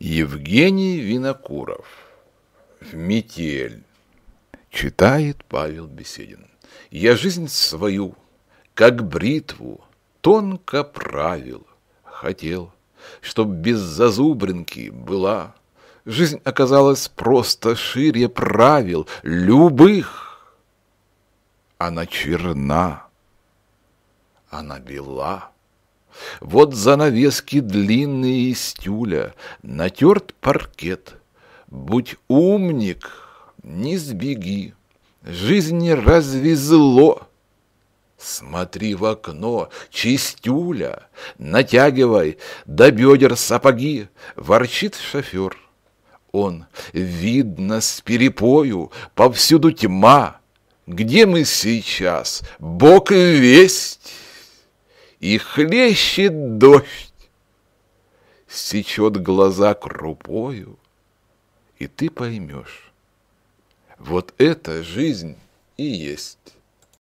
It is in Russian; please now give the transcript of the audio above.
Евгений Винокуров. В метель. Читает Павел Беседин. Я жизнь свою, как бритву, тонко правил, хотел, чтоб без зазубринки была. Жизнь оказалась просто шире правил любых. Она черна, она бела. Вот занавески длинные из тюля, натерт паркет. Будь умник, не сбеги, жизни разве зло? Смотри в окно, чистюля, натягивай до бедер сапоги, ворчит шофер. Он, видно, с перепою, повсюду тьма. Где мы сейчас? Бог и весть! и хлещет дождь, Сечет глаза крупою, и ты поймешь, вот эта жизнь и есть.